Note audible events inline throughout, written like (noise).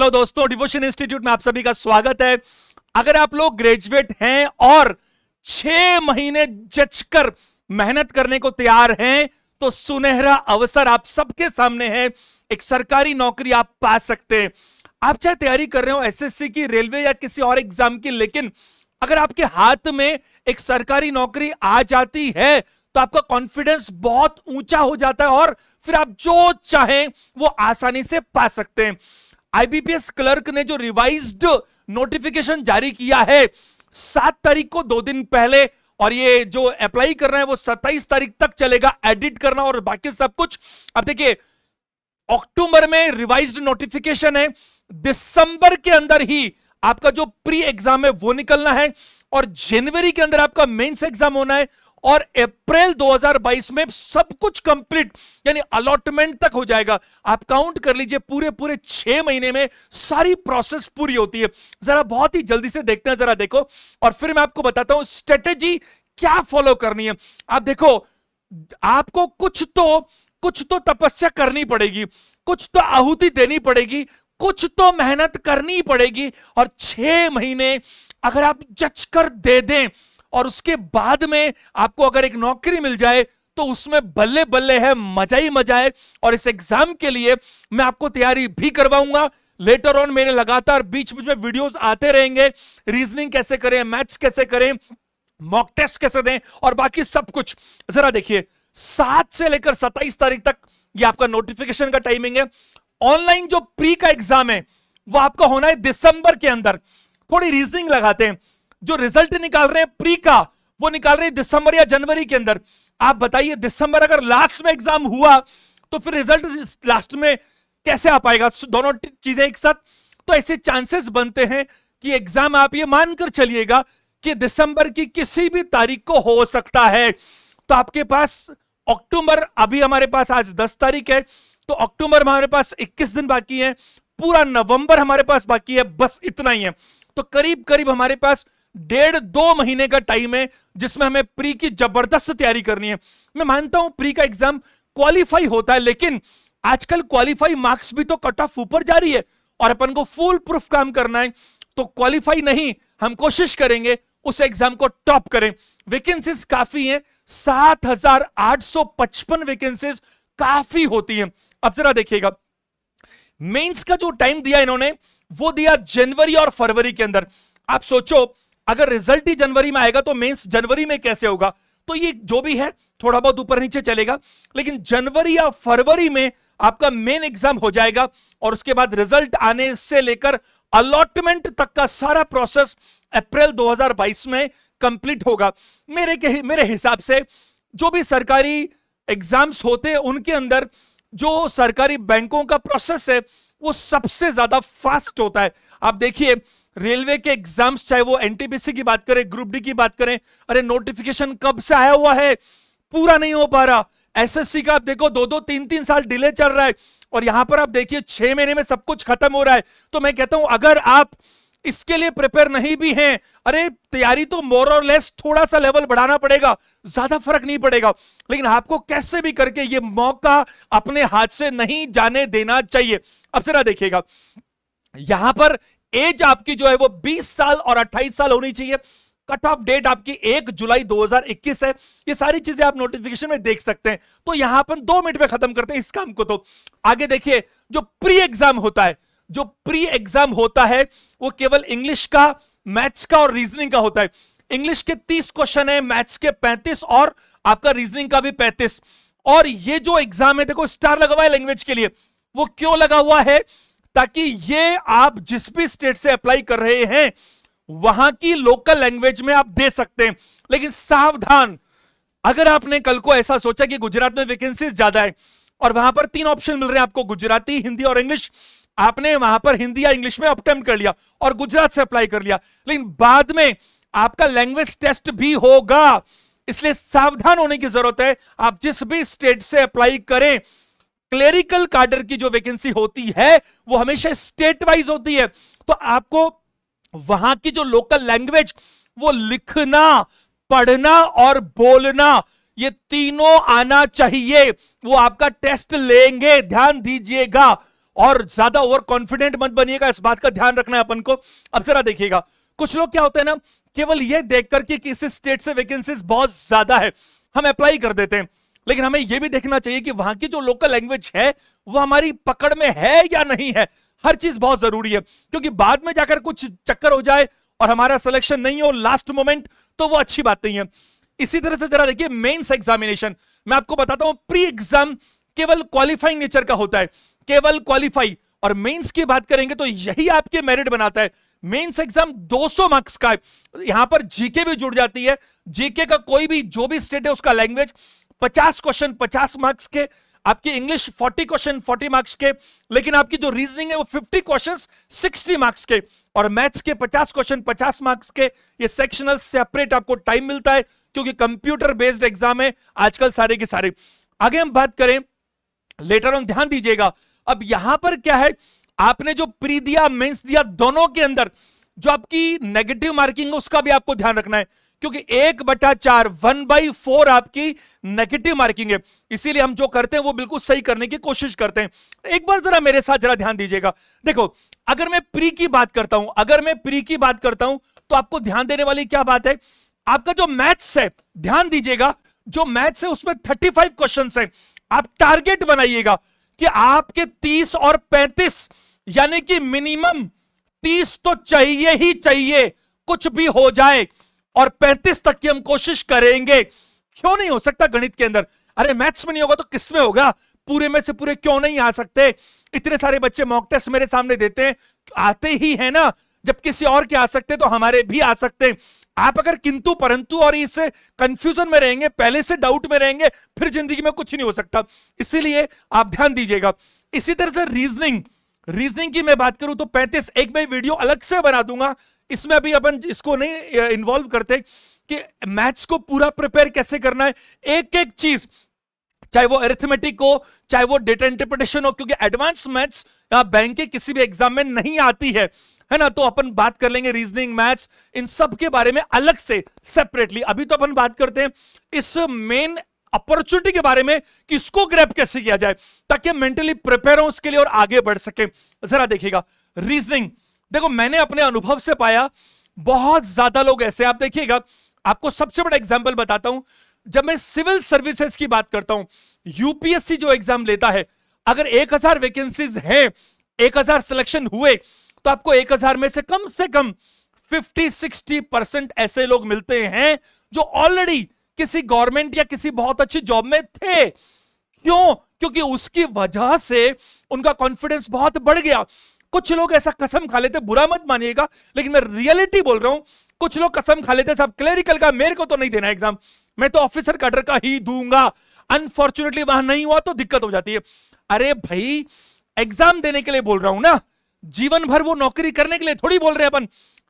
hello दोस्तों devotion institute में आप सभी का स्वागत है अगर आप लोग ग्रेजुएट हैं और छह महीने जचकर मेहनत करने को तैयार हैं तो सुनहरा अवसर आप सबके सामने है एक सरकारी नौकरी आप पा सकते हैं आप चाहे तैयारी कर रहे हो एसएससी की रेलवे या किसी और एग्जाम की लेकिन अगर आपके हाथ में एक सरकारी नौकरी आ जाती है तो आपका कॉन्फिडेंस बहुत ऊंचा हो जाता है और फिर आप जो चाहें वो आसानी से पा सकते हैं आईबीपीएस क्लर्क ने जो रिवाइज्ड नोटिफिकेशन जारी किया है सात तारीख को दो दिन पहले और ये जो अप्लाई करना है वो सत्ताईस तारीख तक चलेगा एडिट करना और बाकी सब कुछ अब देखिए अक्टूबर में रिवाइज नोटिफिकेशन है दिसंबर के अंदर ही आपका जो प्री एग्जाम है वो निकलना है और जनवरी के अंदर आपका मेंस एग्जाम होना है और अप्रैल 2022 में सब कुछ कंप्लीट यानी अलॉटमेंट तक हो जाएगा आप काउंट कर लीजिए पूरे पूरे छह महीने में सारी प्रोसेस पूरी होती है जरा बहुत ही जल्दी से देखते हैं जरा देखो और फिर मैं आपको बताता हूं स्ट्रेटेजी क्या फॉलो करनी है आप देखो आपको कुछ तो कुछ तो तपस्या करनी पड़ेगी कुछ तो आहुति देनी पड़ेगी कुछ तो मेहनत करनी पड़ेगी और छह महीने अगर आप जचकर दे दें और उसके बाद में आपको अगर एक नौकरी मिल जाए तो उसमें बल्ले बल्ले है मजा ही मजा है और इस एग्जाम के लिए मैं आपको तैयारी भी करवाऊंगा लेटर ऑन मेरे लगातार बीच बीच में वीडियोस आते रहेंगे रीजनिंग कैसे करें मैथ्स कैसे करें मॉक टेस्ट कैसे दें और बाकी सब कुछ जरा देखिए सात से लेकर सत्ताईस तारीख तक ये आपका नोटिफिकेशन का टाइमिंग है ऑनलाइन जो प्री का एग्जाम है वो आपका होना है दिसंबर के अंदर थोड़ी रीजनिंग लगाते हैं जो रिजल्ट निकाल रहे हैं प्री का वो निकाल रहे हैं दिसंबर या जनवरी के अंदर आप बताइए दिसंबर अगर लास्ट में एग्जाम हुआ तो फिर रिजल्ट लास्ट में कैसे आ पाएगा दोनों चीजें एक साथ तो ऐसे चांसेस बनते हैं कि एग्जाम आप ये मानकर चलिएगा कि दिसंबर की किसी भी तारीख को हो सकता है तो आपके पास अक्टूबर अभी हमारे पास आज 10 तारीख है तो अक्टूबर हमारे पास 21 दिन बाकी है पूरा नवंबर हमारे पास बाकी है बस इतना ही है तो करीब करीब हमारे पास डेढ़ दो महीने का टाइम है जिसमें हमें प्री की जबरदस्त तैयारी करनी है मैं मानता हूं प्री का एग्जाम क्वालिफाई होता है लेकिन आजकल क्वालिफाई मार्क्स भी तो कट ऑफ ऊपर जा रही है और अपन को फुल प्रूफ काम करना है तो क्वालिफाई नहीं हम कोशिश करेंगे उस एग्जाम को टॉप करें वैकेंसीज काफी हैं पचपन वैकेंसीज काफी होती हैं अब जरा देखिएगा मेंस का जो टाइम दिया इन्होंने वो दिया जनवरी और फरवरी के अंदर आप सोचो अगर रिजल्ट ही जनवरी में आएगा तो मेंस जनवरी में कैसे होगा तो ये जो भी है थोड़ा बहुत ऊपर नीचे चलेगा लेकिन जनवरी या फरवरी में आपका मेन एग्जाम हो जाएगा और उसके बाद रिजल्ट आने से लेकर अलॉटमेंट तक का सारा प्रोसेस अप्रैल 2022 में कंप्लीट होगा मेरे के मेरे हिसाब से जो भी सरकारी एग्जाम्स होते हैं उनके अंदर जो सरकारी बैंकों का प्रोसेस है वो सबसे ज्यादा फास्ट होता है आप देखिए रेलवे के एग्जाम्स चाहे वो एनटीपीसी की बात करें ग्रुप डी की बात करें अरे नोटिफिकेशन कब से आया हुआ है पूरा नहीं हो पा रहा एसएससी का आप देखो दो दो तीन तीन साल डिले चल रहा है और यहां पर आप देखिए छह महीने में सब कुछ खत्म हो रहा है तो मैं कहता हूं अगर आप इसके लिए प्रिपेयर नहीं भी हैं अरे तैयारी तो मोर और लेस थोड़ा सा लेवल बढ़ाना पड़ेगा ज्यादा फर्क नहीं पड़ेगा लेकिन आपको कैसे भी करके ये मौका अपने हाथ से नहीं जाने देना चाहिए अब जरा देखिएगा यहां पर एज आपकी जो है वो 20 साल और 28 साल होनी चाहिए कट ऑफ डेट आपकी 1 जुलाई 2021 है ये सारी चीजें आप नोटिफिकेशन में देख सकते हैं तो यहां पर दो मिनट में खत्म करते हैं इस काम को तो आगे देखिए जो प्री एग्जाम होता है जो प्री एग्जाम होता है वो केवल इंग्लिश का मैथ्स का और रीजनिंग का होता है इंग्लिश के 30 क्वेश्चन है मैथ्स के 35 और आपका रीजनिंग का भी 35 और ये जो एग्जाम है देखो स्टार लगा हुआ है लैंग्वेज के लिए वो क्यों लगा हुआ है ताकि ये आप जिस भी स्टेट से अप्लाई कर रहे हैं वहां की लोकल लैंग्वेज में आप दे सकते हैं लेकिन सावधान अगर आपने कल को ऐसा सोचा कि गुजरात में वैकेंसीज ज्यादा है और वहां पर तीन ऑप्शन मिल रहे हैं आपको गुजराती हिंदी और इंग्लिश आपने वहां पर हिंदी या इंग्लिश में अपटेम कर लिया और गुजरात से अप्लाई कर लिया लेकिन बाद में आपका लैंग्वेज टेस्ट भी होगा इसलिए सावधान होने की जरूरत है आप जिस भी स्टेट से अप्लाई करें क्लेरिकल कार्डर की जो वैकेंसी होती है वो हमेशा स्टेट वाइज होती है तो आपको वहां की जो लोकल लैंग्वेज वो लिखना पढ़ना और बोलना ये तीनों आना चाहिए वो आपका टेस्ट लेंगे ध्यान दीजिएगा और ज्यादा ओवर कॉन्फिडेंट मत बनिएगा इस बात का ध्यान रखना है अपन को अब जरा देखिएगा कुछ लोग क्या होते हैं ना केवल ये देख करके कि किसी स्टेट से वैकेंसीज बहुत ज्यादा है हम अप्लाई कर देते हैं लेकिन हमें यह भी देखना चाहिए कि वहां की जो लोकल लैंग्वेज है वो हमारी पकड़ में है या नहीं है हर चीज बहुत जरूरी है क्योंकि बाद में जाकर कुछ चक्कर हो जाए और हमारा सिलेक्शन नहीं हो लास्ट मोमेंट तो वो अच्छी बात नहीं है इसी तरह से जरा देखिए मेंस एग्जामिनेशन मैं आपको बताता हूं प्री एग्जाम केवल क्वालिफाइंग नेचर का होता है केवल क्वालिफाई और मेंस की बात करेंगे तो यही आपके मेरिट बनाता है मेंस एग्जाम 200 मार्क्स का है यहां पर जीके भी जुड़ जाती है जीके का कोई भी जो भी स्टेट है उसका लैंग्वेज पचास क्वेश्चन पचास मार्क्स के आपकी English forty question forty marks के लेकिन आपकी जो रीजनिंग है वो फिफ्टी क्वेश्चन सिक्सटी मार्क्स के और मैथ्स के पचास क्वेश्चन पचास मार्क्स के ये सेक्शनल सेपरेट आपको टाइम मिलता है क्योंकि कंप्यूटर बेस्ड एग्जाम है आजकल सारे के सारे आगे हम बात करें लेटर ऑन ध्यान दीजिएगा अब यहां पर क्या है आपने जो प्री दिया मेंस दिया दोनों के अंदर जो आपकी नेगेटिव मार्किंग है उसका भी आपको ध्यान रखना है क्योंकि एक बटा चार वन बाई फोर आपकी नेगेटिव मार्किंग है इसीलिए हम जो करते हैं वो बिल्कुल सही करने की कोशिश करते हैं एक बार जरा मेरे साथ जरा ध्यान दीजिएगा देखो अगर मैं प्री की बात करता हूं अगर मैं प्री की बात करता हूं तो आपको ध्यान देने वाली क्या बात है आपका जो मैथ्स है ध्यान दीजिएगा जो मैथ्स है उसमें थर्टी फाइव क्वेश्चन है आप टारगेट बनाइएगा कि आपके तीस और पैंतीस यानी कि मिनिमम तीस तो चाहिए ही चाहिए कुछ भी हो जाए और पैंतीस तक की हम कोशिश करेंगे क्यों नहीं हो सकता गणित के अंदर अरे मैथ्स में नहीं होगा तो किस में होगा पूरे में से पूरे क्यों नहीं आ सकते इतने सारे बच्चे मॉक टेस्ट मेरे सामने देते हैं आते ही है ना जब किसी और के आ सकते तो हमारे भी आ सकते हैं आप अगर किंतु परंतु और इससे कंफ्यूजन में रहेंगे पहले से डाउट में रहेंगे फिर जिंदगी में कुछ नहीं हो सकता इसीलिए आप ध्यान दीजिएगा इसी तरह से रीजनिंग रीजनिंग की मैं बात करूं तो 35 एक मैं वीडियो अलग से बना दूंगा इसमें भी अपन इसको नहीं इन्वॉल्व करते कि मैथ्स को पूरा प्रिपेयर कैसे करना है एक एक चीज चाहे वो एरिथमेटिक हो चाहे वो डेटा इंटरप्रिटेशन हो क्योंकि एडवांस मैथ्स बैंक के किसी भी एग्जाम में नहीं आती है है ना तो अपन बात कर लेंगे रीजनिंग मैथ्स इन सब के बारे में अलग से सेपरेटली अभी तो अपन बात करते हैं इस मेन अपॉर्चुनिटी के बारे में कि इसको ग्रैप कैसे किया जाए ताकि मेंटली प्रिपेयर हो उसके लिए और आगे बढ़ सके जरा देखिएगा रीजनिंग देखो मैंने अपने अनुभव से पाया बहुत ज्यादा लोग ऐसे आप देखिएगा आपको सबसे बड़ा एग्जाम्पल बताता हूं जब मैं सिविल सर्विसेज की बात करता हूं यूपीएससी जो एग्जाम लेता है अगर एक हजार वैकेंसीज हैं एक हजार सिलेक्शन हुए तो आपको एक हजार में से कम से कम 50-60 परसेंट ऐसे लोग मिलते हैं जो ऑलरेडी किसी गवर्नमेंट या किसी बहुत अच्छी जॉब में थे क्यों क्योंकि उसकी वजह से उनका कॉन्फिडेंस बहुत बढ़ गया कुछ लोग ऐसा कसम खा लेते बुरा मत मानिएगा लेकिन मैं रियलिटी बोल रहा हूं कुछ लोग कसम खा लेते साहब क्लेरिकल का मेरे को तो नहीं देना एग्जाम मैं तो ऑफिसर कैडर का ही दूंगा अनफॉर्चुनेटली वहां नहीं हुआ तो दिक्कत हो जाती है अरे भाई एग्जाम देने के लिए बोल रहा हूं ना जीवन भर वो नौकरी करने के लिए थोड़ी बोल रहे हैं अपन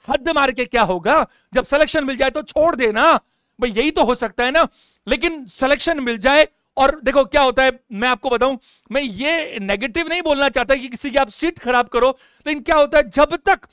हद मार के क्या होगा जब सिलेक्शन मिल जाए तो छोड़ देना भाई यही तो हो सकता है ना लेकिन सिलेक्शन मिल जाए और देखो क्या होता है मैं आपको बताऊं मैं ये नेगेटिव नहीं बोलना चाहता कि किसी की आप सीट खराब करो लेकिन क्या होता है जब तक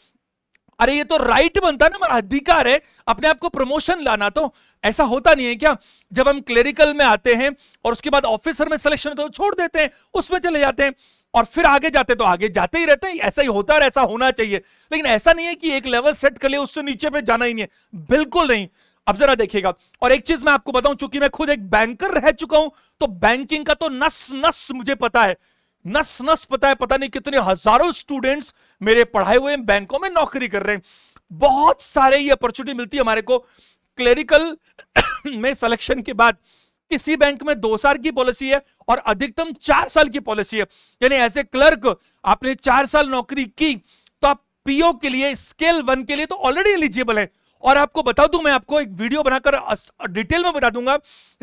अरे ये तो राइट बनता है ना हमारा अधिकार है अपने आप को प्रमोशन लाना तो ऐसा होता नहीं है क्या जब हम क्लेरिकल में आते हैं और उसके बाद ऑफिसर में सिलेक्शन तो छोड़ देते हैं उसमें चले जाते हैं और फिर आगे जाते तो आगे जाते ही रहते हैं ऐसा ही होता है ऐसा होना चाहिए लेकिन ऐसा नहीं है कि एक लेवल सेट कर लिए उससे नीचे पे जाना ही नहीं है बिल्कुल नहीं अब जरा देखिएगा और एक चीज मैं आपको बताऊं चूंकि मैं खुद एक बैंकर रह चुका हूं तो बैंकिंग का तो नस नस मुझे पता है नस नस पता है पता नहीं कितने हजारों स्टूडेंट्स मेरे पढ़ाए हुए बैंकों में नौकरी कर रहे हैं बहुत सारे ये अपॉर्चुनिटी मिलती है हमारे को क्लेरिकल (coughs) में सिलेक्शन के बाद किसी बैंक में दो साल की पॉलिसी है और अधिकतम चार साल की पॉलिसी है यानी एज ए क्लर्क आपने चार साल नौकरी की तो आप पीओ के लिए स्केल वन के लिए तो ऑलरेडी एलिजिबल है और आपको बता दूं तो मैं आपको एक वीडियो बनाकर डिटेल में बता दूंगा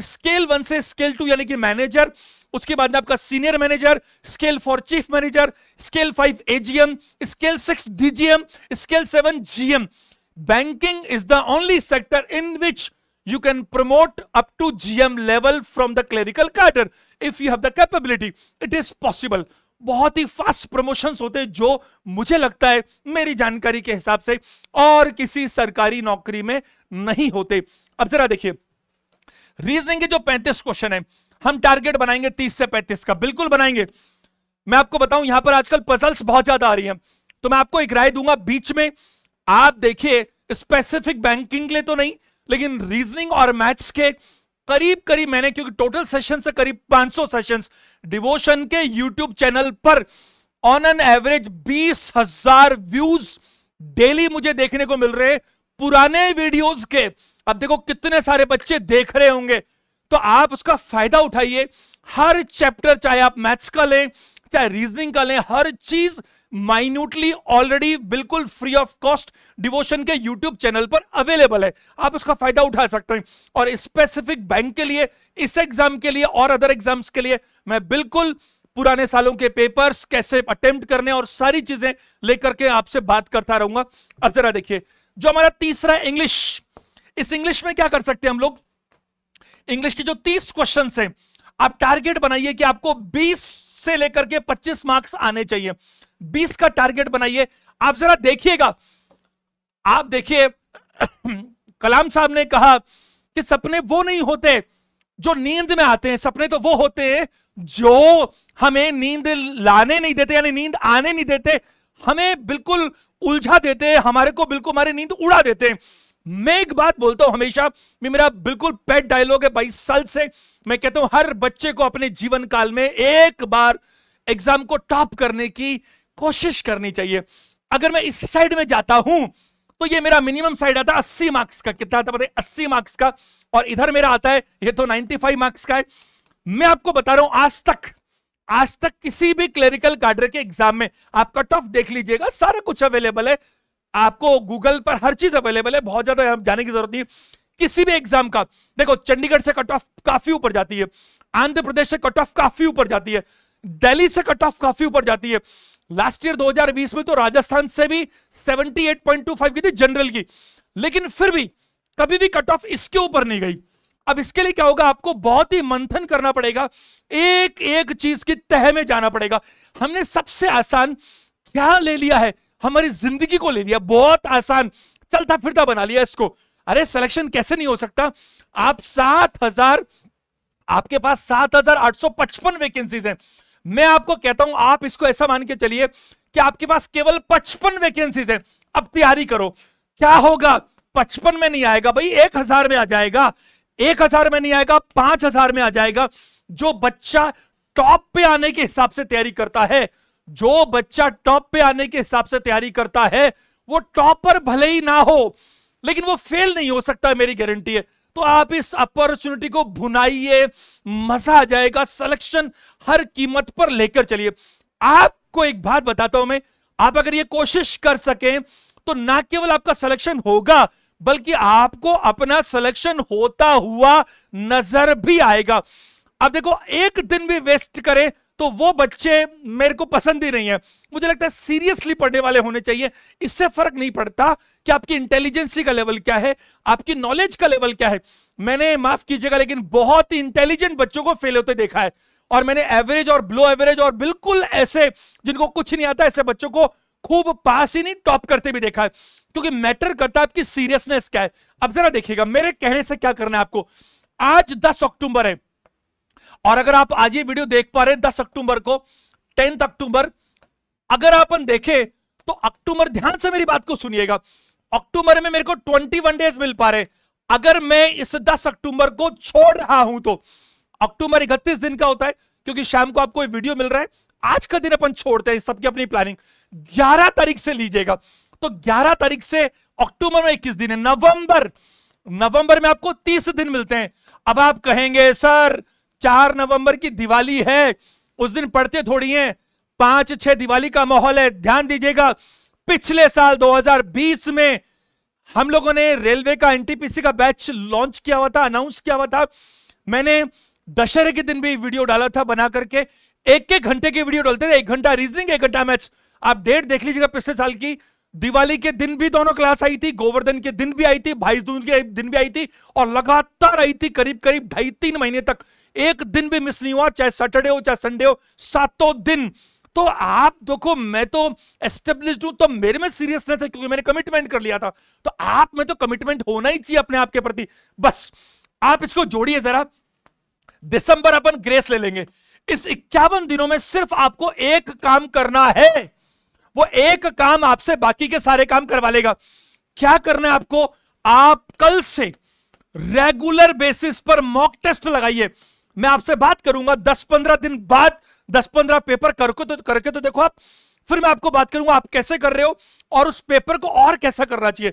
स्केल वन से स्केल टू यानी कि मैनेजर उसके बाद में आपका senior manager scale four chief manager scale five AGM scale six DGM scale seven GM banking is the only sector in which you can promote up to GM level from the clerical cadre if you have the capability it is possible बहुत ही fast promotions होते हैं जो मुझे लगता है मेरी जानकारी के हिसाब से और किसी सरकारी नौकरी में नहीं होते अब जरा देखिए रीजनिंग के जो 35 क्वेश्चन है हम टारगेट बनाएंगे 30 से 35 का बिल्कुल बनाएंगे मैं आपको बताऊं यहां पर आजकल पजल्स बहुत ज्यादा आ रही हैं तो मैं आपको एक राय दूंगा बीच में आप देखिए स्पेसिफिक बैंकिंग के लिए तो नहीं लेकिन रीजनिंग और मैथ्स के करीब करीब मैंने क्योंकि टोटल सेशन से करीब 500 सेशंस डिवोशन के यूट्यूब चैनल पर ऑन एन एवरेज बीस हजार व्यूज डेली मुझे देखने को मिल रहे पुराने वीडियोस के अब देखो कितने सारे बच्चे देख रहे होंगे तो आप उसका फायदा उठाइए हर चैप्टर चाहे आप मैथ्स का लें चाहे रीजनिंग का लें हर चीज माइन्यूटली ऑलरेडी बिल्कुल फ्री ऑफ कॉस्ट डिवोशन के यूट्यूब चैनल पर अवेलेबल है आप उसका फायदा उठा सकते हैं और स्पेसिफिक बैंक के लिए इस एग्जाम के लिए और अदर एग्जाम्स के लिए मैं बिल्कुल पुराने सालों के पेपर्स कैसे अटेम्प्ट करने और सारी चीजें लेकर के आपसे बात करता रहूंगा अब जरा देखिए जो हमारा तीसरा इंग्लिश इस इंग्लिश में क्या कर सकते हैं हम लोग इंग्लिश के जो तीस क्वेश्चन हैं आप टारगेट बनाइए कि आपको बीस से लेकर के पच्चीस मार्क्स आने चाहिए बीस का टारगेट बनाइए आप जरा देखिएगा आप देखिए (clears throat) कलाम साहब ने कहा कि सपने वो नहीं होते जो नींद में आते हैं सपने तो वो होते हैं जो हमें नींद लाने नहीं देते यानी नींद आने नहीं देते हमें बिल्कुल उलझा देते हैं हमारे को बिल्कुल हमारी नींद उड़ा देते हैं मैं एक बात बोलता हूं हमेशा मैं मेरा बिल्कुल पेट डायलॉग है बाईस साल से मैं कहता हूं हर बच्चे को अपने जीवन काल में एक बार एग्जाम को टॉप करने की कोशिश करनी चाहिए अगर मैं इस साइड में जाता हूं तो ये मेरा मिनिमम साइड आता है अस्सी मार्क्स का कितना आता है अस्सी मार्क्स का और इधर मेरा आता है ये तो नाइनटी फाइव मार्क्स का है मैं आपको बता रहा हूं आज तक आज तक किसी भी क्लेरिकल कार्डर के एग्जाम में आप कट ऑफ देख लीजिएगा सारा कुछ अवेलेबल है आपको गूगल पर हर चीज अवेलेबल है बहुत ज्यादा जाने की जरूरत नहीं किसी भी एग्जाम का देखो चंडीगढ़ से कट ऑफ काफी ऊपर जाती है आंध्र प्रदेश से कट ऑफ काफी ऊपर जाती है दिल्ली से कट ऑफ काफी ऊपर जाती है लास्ट ईयर 2020 में तो राजस्थान से भी 78.25 की थी जनरल की लेकिन फिर भी कभी भी कट ऑफ इसके ऊपर नहीं गई अब इसके लिए क्या होगा आपको बहुत ही मंथन करना पड़ेगा एक एक चीज की तह में जाना पड़ेगा हमने सबसे आसान क्या ले लिया है हमारी जिंदगी को ले लिया बहुत आसान चलता फिरता बना लिया इसको अरे सिलेक्शन कैसे नहीं हो सकता आप सात हजार आपके पास सात हजार आठ सौ पचपन वैकेंसीज हैं मैं आपको कहता हूं आप इसको ऐसा मान के चलिए कि आपके पास केवल पचपन वैकेंसीज है अब तैयारी करो क्या होगा पचपन में नहीं आएगा भाई एक हजार में आ जाएगा एक हजार में नहीं आएगा पांच हजार में आ जाएगा जो बच्चा टॉप पे आने के हिसाब से तैयारी करता है जो बच्चा टॉप पे आने के हिसाब से तैयारी करता है वो टॉपर भले ही ना हो लेकिन वो फेल नहीं हो सकता मेरी गारंटी है तो आप इस अपॉर्चुनिटी को भुनाइए मजा आ जाएगा सिलेक्शन हर कीमत पर लेकर चलिए आपको एक बात बताता हूं मैं आप अगर ये कोशिश कर सकें तो ना केवल आपका सिलेक्शन होगा बल्कि आपको अपना सिलेक्शन होता हुआ नजर भी आएगा अब देखो एक दिन भी वेस्ट करें तो वो बच्चे मेरे को पसंद ही नहीं है मुझे लगता है सीरियसली पढ़ने वाले होने चाहिए इससे फर्क नहीं पड़ता कि आपकी इंटेलिजेंसी का लेवल क्या है आपकी नॉलेज का लेवल क्या है मैंने माफ कीजिएगा लेकिन बहुत ही इंटेलिजेंट बच्चों को फेल होते देखा है और मैंने एवरेज और ब्लो एवरेज और बिल्कुल ऐसे जिनको कुछ नहीं आता ऐसे बच्चों को खूब पास ही नहीं टॉप करते भी देखा है क्योंकि मैटर करता है आपकी सीरियसनेस क्या है अब जरा देखिएगा मेरे कहने से क्या करना है आपको आज दस अक्टूबर है और अगर आप आज ये वीडियो देख पा रहे दस अक्टूबर को टेंथ अक्टूबर अगर आप देखें तो अक्टूबर ध्यान से मेरी बात को सुनिएगा अक्टूबर में मेरे को ट्वेंटी वन डेज मिल पा रहे अगर मैं इस दस अक्टूबर को छोड़ रहा हूं तो अक्टूबर इकतीस दिन का होता है क्योंकि शाम को आपको वीडियो मिल रहा है आज का दिन अपन छोड़ते हैं सबकी अपनी प्लानिंग ग्यारह तारीख से लीजिएगा तो ग्यारह तारीख से अक्टूबर में इक्कीस दिन है नवंबर नवंबर में आपको 30 दिन मिलते हैं अब आप कहेंगे सर चार नवंबर की दिवाली है उस दिन पढ़ते थोड़ी हैं पांच छह दिवाली का माहौल है ध्यान दीजिएगा पिछले साल 2020 में हम लोगों ने रेलवे का एनटीपीसी का बैच लॉन्च किया हुआ था अनाउंस किया हुआ था मैंने दशहरे के दिन भी वीडियो डाला था बना करके एक एक घंटे की वीडियो डालते थे एक घंटा रीजनिंग एक घंटा मैच आप डेट देख लीजिएगा पिछले साल की दिवाली के दिन भी दोनों क्लास आई थी गोवर्धन के दिन भी आई थी भाई दून के दिन भी आई थी और लगातार आई थी करीब करीब ढाई तीन महीने तक एक दिन भी मिस नहीं हुआ चाहे सैटरडे हो चाहे संडे हो सातों दिन तो आप देखो मैं तो एस्टेब्लिश हूं तो मेरे में सीरियसनेस है क्योंकि मैंने कमिटमेंट कर लिया था तो आप में तो कमिटमेंट होना ही चाहिए अपने आप के प्रति बस आप इसको जोड़िए जरा दिसंबर अपन ग्रेस ले लेंगे इस इक्यावन दिनों में सिर्फ आपको एक काम करना है वो एक काम आपसे बाकी के सारे काम करवा लेगा क्या करना है आपको आप कल से रेगुलर बेसिस पर मॉक टेस्ट लगाइए मैं आपसे बात करूंगा दस पंद्रह दिन बाद दस पंद्रह पेपर करके तो करके तो देखो आप फिर मैं आपको बात करूंगा आप कैसे कर रहे हो और उस पेपर को और कैसा करना चाहिए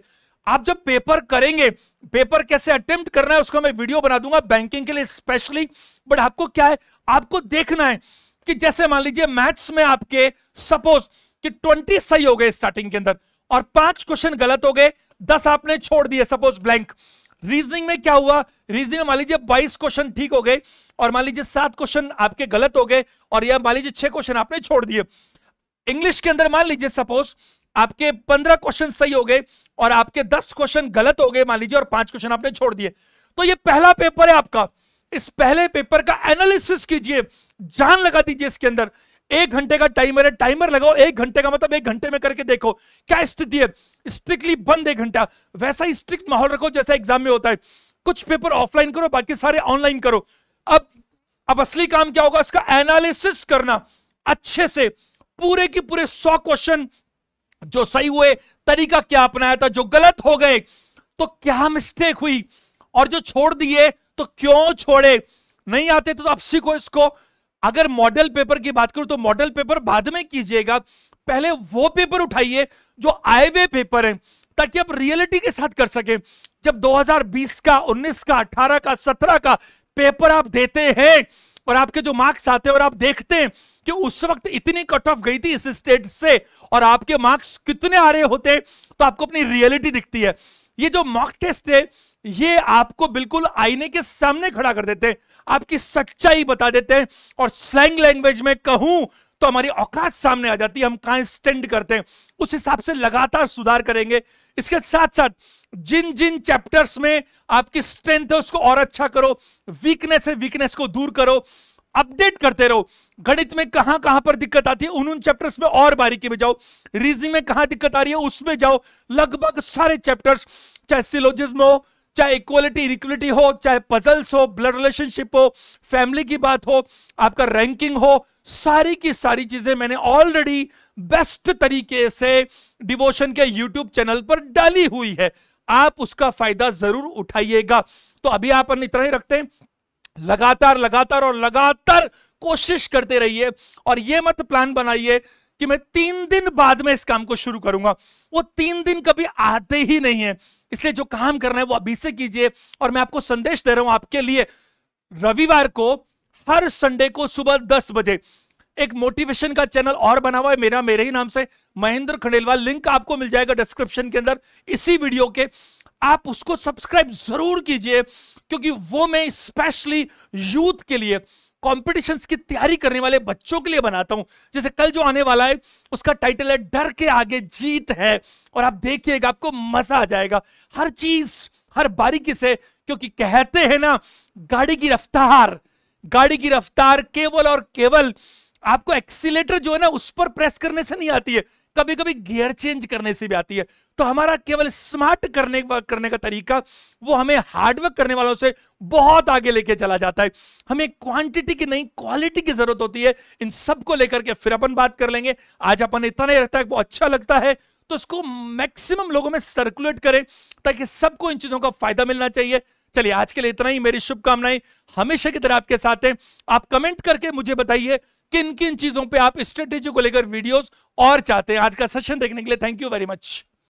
आप जब पेपर करेंगे पेपर कैसे अटेम्प्ट करना है उसका मैं वीडियो बना दूंगा बैंकिंग के लिए स्पेशली बट आपको क्या है आपको देखना है कि जैसे मान लीजिए मैथ्स में आपके सपोज कि ट्वेंटी सही हो गए स्टार्टिंग के अंदर और पांच क्वेश्चन गलत हो गए दस आपने छोड़ दिए सपोज ब्लैंक रीजनिंग में क्या हुआ रीजनिंग में मान लीजिए बाईस क्वेश्चन ठीक हो गए और मान लीजिए सात क्वेश्चन आपके गलत हो गए और या मान लीजिए छह क्वेश्चन आपने छोड़ दिए इंग्लिश के अंदर मान लीजिए सपोज आपके पंद्रह क्वेश्चन सही हो गए और आपके दस क्वेश्चन गलत हो गए मान लीजिए और पांच क्वेश्चन आपने छोड़ दिए तो ये पहला पेपर है आपका इस पहले पेपर का एनालिसिस कीजिए जान लगा दीजिए इसके अंदर एक घंटे का टाइमर है टाइमर लगाओ एक घंटे का मतलब एक घंटे में करके देखो क्या स्थिति है स्ट्रिक्टली बंद एक घंटा वैसा ही स्ट्रिक्ट माहौल रखो जैसा एग्जाम में होता है कुछ पेपर ऑफलाइन करो बाकी सारे ऑनलाइन करो अब अब असली काम क्या होगा इसका एनालिसिस करना अच्छे से पूरे के पूरे सौ क्वेश्चन जो सही हुए तरीका क्या अपनाया था जो गलत हो गए तो क्या मिस्टेक हुई और जो छोड़ दिए तो क्यों छोड़े नहीं आते तो, तो आप सीखो इसको अगर मॉडल पेपर की बात करूं तो मॉडल पेपर बाद में कीजिएगा पहले वो पेपर उठाइए जो आए हुए पेपर हैं ताकि आप रियलिटी के साथ कर सके जब 2020 का 19 का 18 का 17 का पेपर आप देते हैं और आपके जो मार्क्स आते हैं और आप देखते हैं कि उस वक्त इतनी कट ऑफ गई थी इस स्टेट से और आपके मार्क्स कितने आ रहे होते तो आपको अपनी रियलिटी दिखती है ये जो मॉक टेस्ट है ये आपको बिल्कुल आईने के सामने खड़ा कर देते हैं आपकी सच्चाई बता देते हैं और स्लैंग लैंग्वेज में कहूं तो हमारी औकात सामने आ जाती है हम कहा स्टैंड करते हैं उस हिसाब से लगातार सुधार करेंगे इसके साथ साथ जिन जिन चैप्टर्स में आपकी स्ट्रेंथ है उसको और अच्छा करो वीकनेस है वीकनेस को दूर करो अपडेट करते रहो गणित में कहां कहां पर दिक्कत आती है उन उन चैप्टर्स में और बारीकी में जाओ रीजनिंग में कहां दिक्कत आ रही है उसमें जाओ लगभग सारे चैप्टर्स चाहे सिलोजिज्म हो चाहे इक्वलिटी इक्वलिटी हो चाहे पजल्स हो ब्लड रिलेशनशिप हो फैमिली की बात हो आपका रैंकिंग हो सारी की सारी चीजें मैंने ऑलरेडी बेस्ट तरीके से डिवोशन के यूट्यूब चैनल पर डाली हुई है आप उसका फायदा जरूर उठाइएगा तो अभी आप इतना ही रखते हैं लगातार लगातार और लगातार कोशिश करते रहिए और यह मत प्लान बनाइए कि मैं तीन दिन बाद में इस काम को शुरू करूंगा वो तीन दिन कभी आते ही नहीं है इसलिए जो काम करना है वो अभी से कीजिए और मैं आपको संदेश दे रहा हूं आपके लिए रविवार को हर संडे को सुबह दस बजे एक मोटिवेशन का चैनल और बना हुआ है मेरा मेरे ही नाम से महेंद्र खंडेलवाल लिंक आपको मिल जाएगा डिस्क्रिप्शन के अंदर इसी वीडियो के आप उसको सब्सक्राइब जरूर कीजिए क्योंकि वो मैं स्पेशली यूथ के लिए कॉम्पिटिशन की तैयारी करने वाले बच्चों के लिए बनाता हूं जैसे कल जो आने वाला है उसका टाइटल है डर के आगे जीत है और आप देखिएगा आपको मजा आ जाएगा हर चीज हर बारीकी से क्योंकि कहते हैं ना गाड़ी की रफ्तार गाड़ी की रफ्तार केवल और केवल आपको एक्सीटर जो है ना उस पर प्रेस करने से नहीं आती है कभी कभी गियर चेंज करने से भी आती है तो हमारा केवल स्मार्ट करने करने का तरीका वो हमें हार्डवर्क करने वालों से बहुत आगे लेके चला जाता है हमें क्वांटिटी की नहीं क्वालिटी की जरूरत होती है इन सब को लेकर के फिर अपन बात कर लेंगे आज अपन इतना नहीं रहता है वो अच्छा लगता है तो उसको मैक्सिमम लोगों में सर्कुलेट करें ताकि सबको इन चीजों का फायदा मिलना चाहिए चलिए आज के लिए इतना ही मेरी शुभकामनाएं हमेशा की तरह आपके साथ हैं आप कमेंट करके मुझे बताइए किन किन चीजों पे आप स्ट्रेटेजी को लेकर वीडियोस और चाहते हैं आज का सेशन देखने के लिए थैंक यू वेरी मच